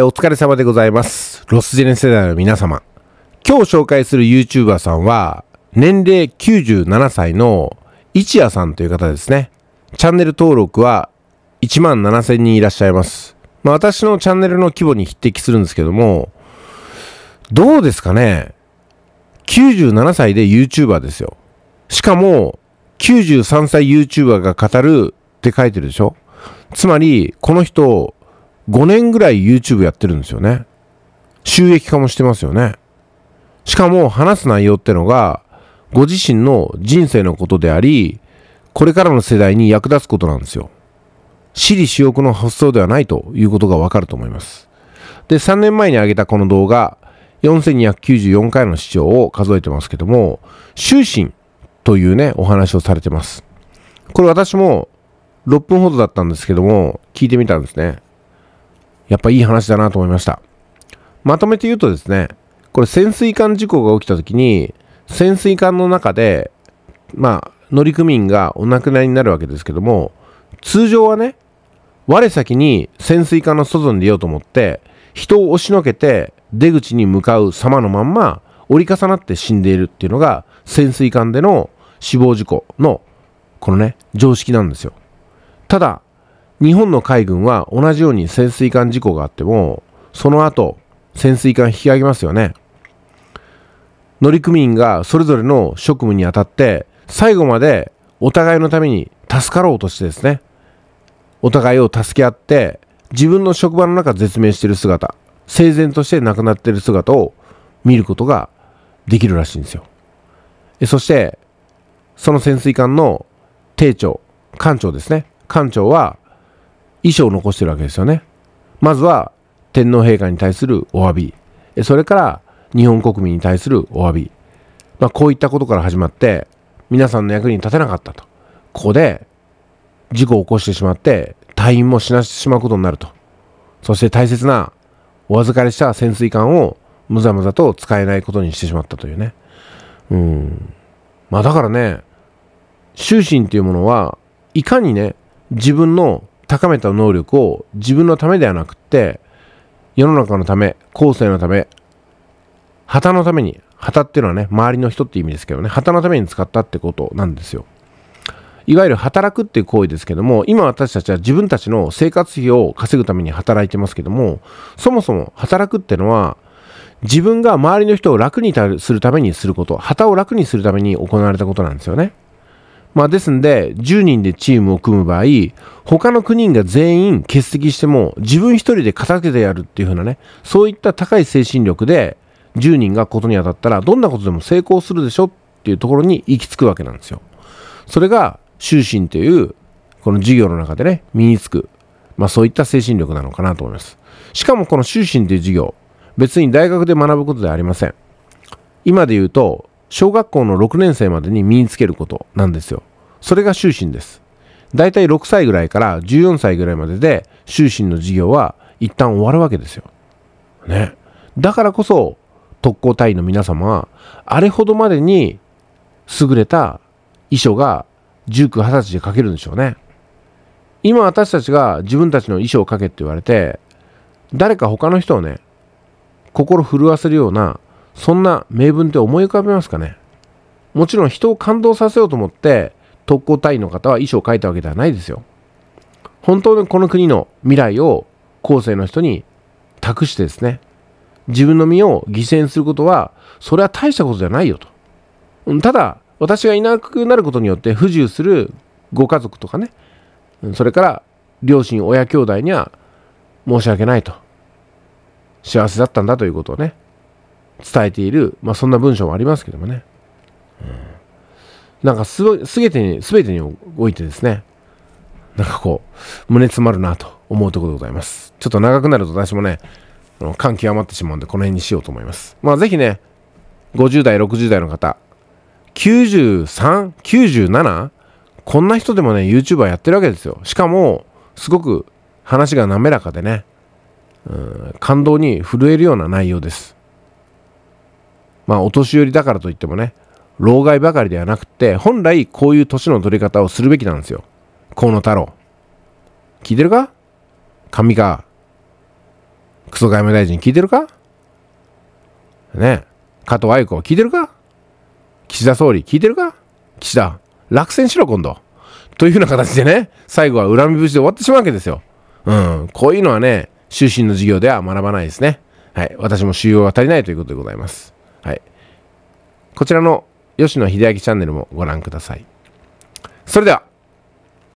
お疲れ様でございます。ロスジェネ世代の皆様。今日紹介する YouTuber さんは、年齢97歳の一夜さんという方ですね。チャンネル登録は1万7000人いらっしゃいます。まあ私のチャンネルの規模に匹敵するんですけども、どうですかね ?97 歳で YouTuber ですよ。しかも、93歳 YouTuber が語るって書いてるでしょつまり、この人、5年ぐらい YouTube やってるんですよね。収益化もしてますよね。しかも話す内容ってのが、ご自身の人生のことであり、これからの世代に役立つことなんですよ。私利私欲の発想ではないということがわかると思います。で、3年前に上げたこの動画、4294回の視聴を数えてますけども、終身というね、お話をされてます。これ私も6分ほどだったんですけども、聞いてみたんですね。やっぱいい話だなと思いました。まとめて言うとですね、これ潜水艦事故が起きた時に、潜水艦の中で、まあ、乗組員がお亡くなりになるわけですけども、通常はね、我先に潜水艦の外に出ようと思って、人を押しのけて出口に向かう様のまんま折り重なって死んでいるっていうのが潜水艦での死亡事故のこのね常識なんですよただ日本の海軍は同じように潜水艦事故があっても、その後、潜水艦引き上げますよね。乗組員がそれぞれの職務にあたって、最後までお互いのために助かろうとしてですね、お互いを助け合って、自分の職場の中絶命している姿、整然として亡くなっている姿を見ることができるらしいんですよ。そして、その潜水艦の艇長、艦長ですね。艦長は遺書を残してるわけですよね。まずは天皇陛下に対するお詫び、それから日本国民に対するお詫び、まあ、こういったことから始まって、皆さんの役に立てなかったと。ここで事故を起こしてしまって、隊員も死なしてしまうことになると。そして大切なお預かりした潜水艦をむざむざと使えないことにしてしまったというね。うん。まあだからね、終身っていうものは、いかにね、自分の高めた能力を自分のためではなくって世の中のため後世のため旗のために旗っていうのはね周りの人って意味ですけどね旗のために使ったってことなんですよいわゆる働くっていう行為ですけども今私たちは自分たちの生活費を稼ぐために働いてますけどもそもそも働くってのは自分が周りの人を楽にするためにすること旗を楽にするために行われたことなんですよねまあ、ですんで、10人でチームを組む場合、他の9人が全員欠席しても、自分1人で片手でやるっていう風なね、そういった高い精神力で、10人がことに当たったら、どんなことでも成功するでしょっていうところに行き着くわけなんですよ。それが、終身という、この授業の中でね、身につく、まあ、そういった精神力なのかなと思います。しかもこの終身という授業、別に大学で学ぶことではありません。今で言うと、小学校の6年生までに身につけることなんですよ。それが修身です。だいたい6歳ぐらいから14歳ぐらいまでで修身の授業は一旦終わるわけですよ。ね。だからこそ特攻隊員の皆様はあれほどまでに優れた遺書が19、20歳で書けるんでしょうね。今私たちが自分たちの遺書を書けって言われて誰か他の人をね心震わせるようなそんな名文って思い浮かべますかねもちろん人を感動させようと思って特攻隊員の方は遺書を書いたわけではないですよ。本当にこの国の未来を後世の人に託してですね、自分の身を犠牲にすることは、それは大したことじゃないよと。ただ、私がいなくなることによって不自由するご家族とかね、それから両親、親兄弟には申し訳ないと。幸せだったんだということをね、伝えている、まあ、そんな文章もありますけどもね。うん、なんかすご、すべてに、すべてにおいてですね、なんかこう、胸詰まるなと思うところでございます。ちょっと長くなると私もね、感極まってしまうんで、この辺にしようと思います。まあ、ぜひね、50代、60代の方、93、97? こんな人でもね、YouTuber やってるわけですよ。しかも、すごく話が滑らかでね、うん、感動に震えるような内容です。まあお年寄りだからといってもね、老害ばかりではなくて、本来こういう年の取り方をするべきなんですよ。河野太郎。聞いてるか神か。クソ外務大臣聞いてるかね加藤愛子聞いてるか岸田総理聞いてるか岸田、落選しろ今度。というような形でね、最後は恨み節で終わってしまうわけですよ。うん。こういうのはね、終身の授業では学ばないですね。はい。私も修養が足りないということでございます。はい。こちらの吉野秀明チャンネルもご覧ください。それでは。